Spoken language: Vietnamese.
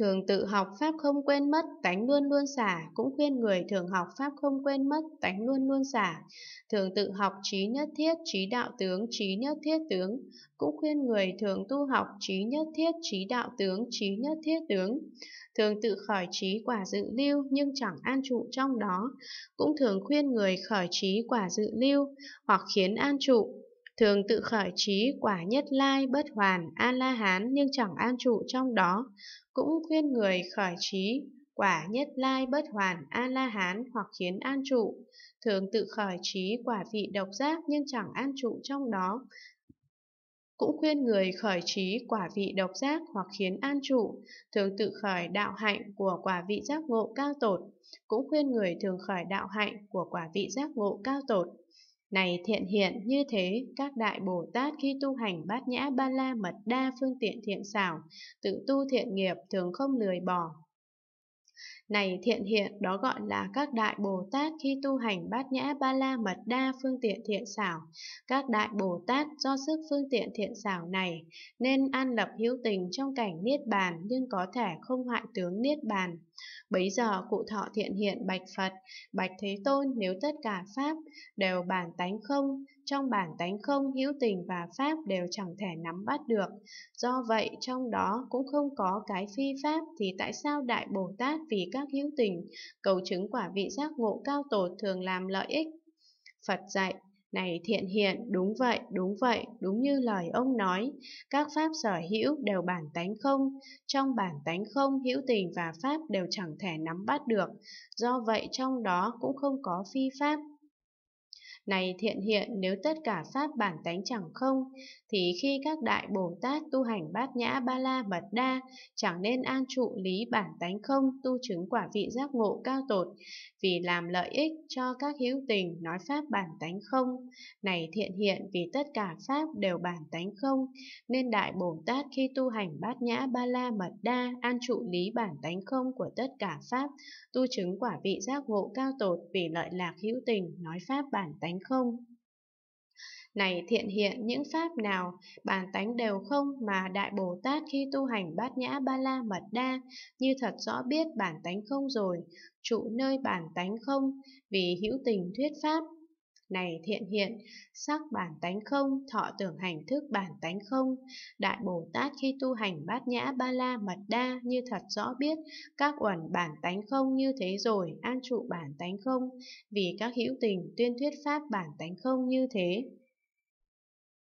Thường tự học Pháp không quên mất, tánh luôn luôn xả, cũng khuyên người thường học Pháp không quên mất, tánh luôn luôn xả. Thường tự học trí nhất thiết, trí đạo tướng, trí nhất thiết tướng, cũng khuyên người thường tu học trí nhất thiết, trí đạo tướng, trí nhất thiết tướng. Thường tự khởi trí quả dự lưu nhưng chẳng an trụ trong đó, cũng thường khuyên người khởi trí quả dự lưu hoặc khiến an trụ Thường tự khởi trí quả nhất lai bất hoàn A-la-hán nhưng chẳng an trụ trong đó, cũng khuyên người khởi trí quả nhất lai bất hoàn A-la-hán hoặc khiến an trụ. Thường tự khởi trí quả vị độc giác nhưng chẳng an trụ trong đó, cũng khuyên người khởi trí quả vị độc giác hoặc khiến an trụ, thường tự khởi đạo hạnh của quả vị giác ngộ cao tột, cũng khuyên người thường khởi đạo hạnh của quả vị giác ngộ cao tột. Này thiện hiện như thế, các đại Bồ Tát khi tu hành bát nhã ba la mật đa phương tiện thiện xảo, tự tu thiện nghiệp thường không lười bỏ, này thiện hiện đó gọi là các đại Bồ Tát khi tu hành bát nhã ba la mật đa phương tiện thiện xảo. Các đại Bồ Tát do sức phương tiện thiện xảo này nên an lập hữu tình trong cảnh niết bàn nhưng có thể không hại tướng niết bàn. Bấy giờ cụ thọ thiện hiện bạch Phật, bạch Thế Tôn nếu tất cả Pháp đều bản tánh không, trong bản tánh không hữu tình và Pháp đều chẳng thể nắm bắt được. Do vậy trong đó cũng không có cái phi Pháp thì tại sao Đại Bồ Tát vì các hữu tình, cầu chứng quả vị giác ngộ cao tổ thường làm lợi ích. Phật dạy, này thiện hiện, đúng vậy, đúng vậy, đúng như lời ông nói, các pháp sở hữu đều bản tánh không, trong bản tánh không hữu tình và pháp đều chẳng thể nắm bắt được, do vậy trong đó cũng không có phi pháp, này thiện hiện nếu tất cả pháp bản tánh chẳng không, thì khi các đại Bồ Tát tu hành bát nhã ba la mật đa, chẳng nên an trụ lý bản tánh không tu chứng quả vị giác ngộ cao tột, vì làm lợi ích cho các hữu tình nói pháp bản tánh không. Này thiện hiện vì tất cả pháp đều bản tánh không, nên đại Bồ Tát khi tu hành bát nhã ba la mật đa an trụ lý bản tánh không của tất cả pháp, tu chứng quả vị giác ngộ cao tột vì lợi lạc hữu tình nói pháp bản tánh tánh không. Này thiện hiện những pháp nào, bản tánh đều không mà Đại Bồ Tát khi tu hành bát nhã ba la mật đa, như thật rõ biết bản tánh không rồi, trụ nơi bản tánh không, vì hữu tình thuyết pháp, này thiện hiện, sắc bản tánh không, thọ tưởng hành thức bản tánh không. Đại Bồ Tát khi tu hành bát nhã ba la mật đa như thật rõ biết, các uẩn bản tánh không như thế rồi, an trụ bản tánh không, vì các hữu tình tuyên thuyết pháp bản tánh không như thế.